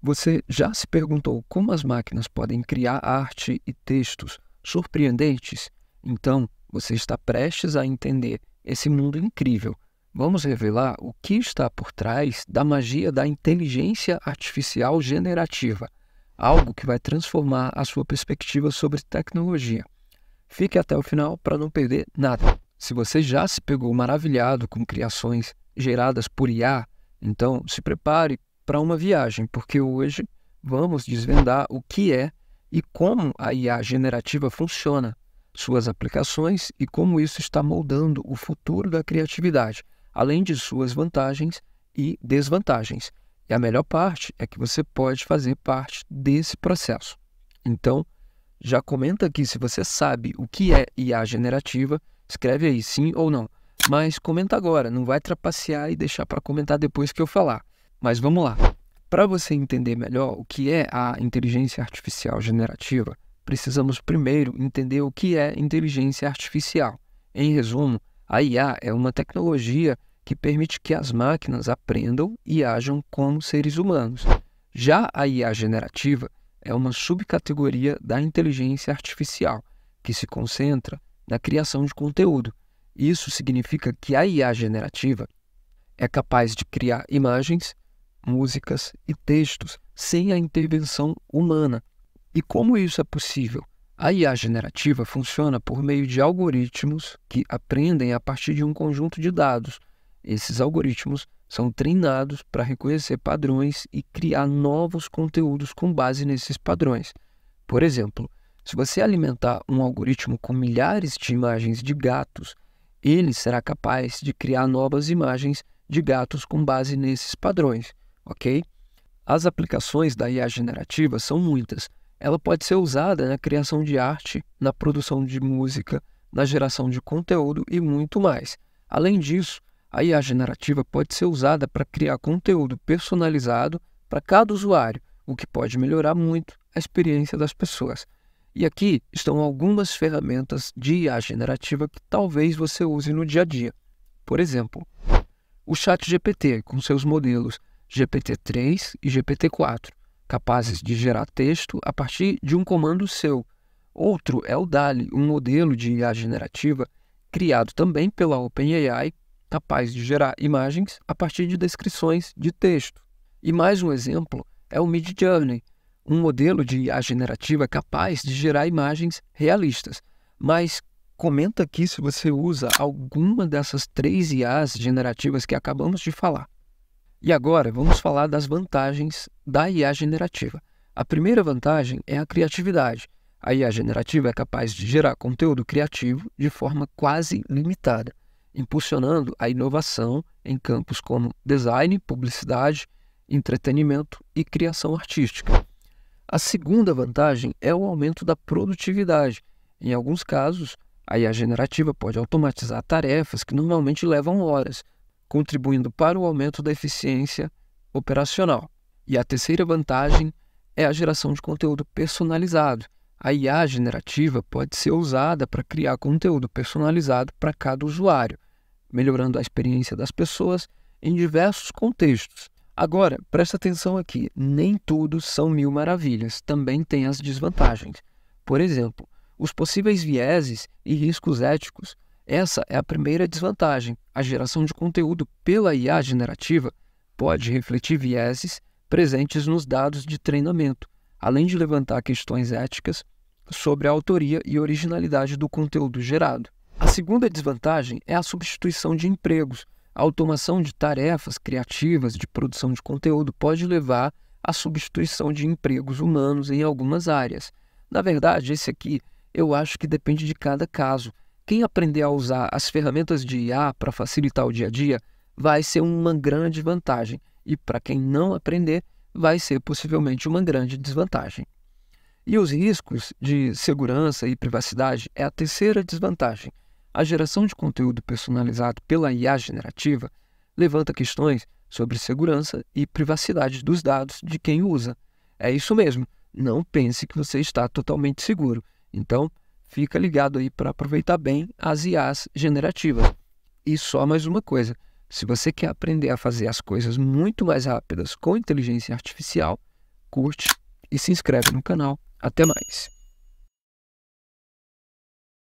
Você já se perguntou como as máquinas podem criar arte e textos surpreendentes? Então, você está prestes a entender esse mundo incrível. Vamos revelar o que está por trás da magia da inteligência artificial generativa, algo que vai transformar a sua perspectiva sobre tecnologia. Fique até o final para não perder nada. Se você já se pegou maravilhado com criações geradas por IA, então se prepare para uma viagem, porque hoje vamos desvendar o que é e como a IA generativa funciona, suas aplicações e como isso está moldando o futuro da criatividade, além de suas vantagens e desvantagens. E a melhor parte é que você pode fazer parte desse processo. Então, já comenta aqui se você sabe o que é IA generativa, escreve aí sim ou não. Mas comenta agora, não vai trapacear e deixar para comentar depois que eu falar. Mas vamos lá. Para você entender melhor o que é a inteligência artificial generativa, precisamos primeiro entender o que é inteligência artificial. Em resumo, a IA é uma tecnologia que permite que as máquinas aprendam e ajam como seres humanos. Já a IA generativa é uma subcategoria da inteligência artificial, que se concentra na criação de conteúdo. Isso significa que a IA generativa é capaz de criar imagens, músicas e textos sem a intervenção humana. E como isso é possível? A IA generativa funciona por meio de algoritmos que aprendem a partir de um conjunto de dados. Esses algoritmos são treinados para reconhecer padrões e criar novos conteúdos com base nesses padrões. Por exemplo, se você alimentar um algoritmo com milhares de imagens de gatos, ele será capaz de criar novas imagens de gatos com base nesses padrões ok? As aplicações da IA generativa são muitas. Ela pode ser usada na criação de arte, na produção de música, na geração de conteúdo e muito mais. Além disso, a IA generativa pode ser usada para criar conteúdo personalizado para cada usuário, o que pode melhorar muito a experiência das pessoas. E aqui estão algumas ferramentas de IA generativa que talvez você use no dia a dia. Por exemplo, o ChatGPT com seus modelos GPT-3 e GPT-4, capazes de gerar texto a partir de um comando seu. Outro é o DALI, um modelo de IA generativa criado também pela OpenAI, capaz de gerar imagens a partir de descrições de texto. E mais um exemplo é o Midjourney, um modelo de IA generativa capaz de gerar imagens realistas. Mas comenta aqui se você usa alguma dessas três IAs generativas que acabamos de falar. E agora vamos falar das vantagens da IA generativa. A primeira vantagem é a criatividade. A IA generativa é capaz de gerar conteúdo criativo de forma quase limitada, impulsionando a inovação em campos como design, publicidade, entretenimento e criação artística. A segunda vantagem é o aumento da produtividade. Em alguns casos, a IA generativa pode automatizar tarefas que normalmente levam horas, contribuindo para o aumento da eficiência operacional. E a terceira vantagem é a geração de conteúdo personalizado. A IA generativa pode ser usada para criar conteúdo personalizado para cada usuário, melhorando a experiência das pessoas em diversos contextos. Agora, presta atenção aqui: nem tudo são mil maravilhas, também tem as desvantagens. Por exemplo, os possíveis vieses e riscos éticos essa é a primeira desvantagem. A geração de conteúdo pela IA generativa pode refletir vieses presentes nos dados de treinamento, além de levantar questões éticas sobre a autoria e originalidade do conteúdo gerado. A segunda desvantagem é a substituição de empregos. A automação de tarefas criativas de produção de conteúdo pode levar à substituição de empregos humanos em algumas áreas. Na verdade, esse aqui eu acho que depende de cada caso. Quem aprender a usar as ferramentas de IA para facilitar o dia a dia vai ser uma grande vantagem, e para quem não aprender, vai ser possivelmente uma grande desvantagem. E os riscos de segurança e privacidade é a terceira desvantagem. A geração de conteúdo personalizado pela IA generativa levanta questões sobre segurança e privacidade dos dados de quem usa. É isso mesmo, não pense que você está totalmente seguro. Então, fica ligado aí para aproveitar bem as IAs generativas. E só mais uma coisa: se você quer aprender a fazer as coisas muito mais rápidas com inteligência artificial, curte e se inscreve no canal. Até mais!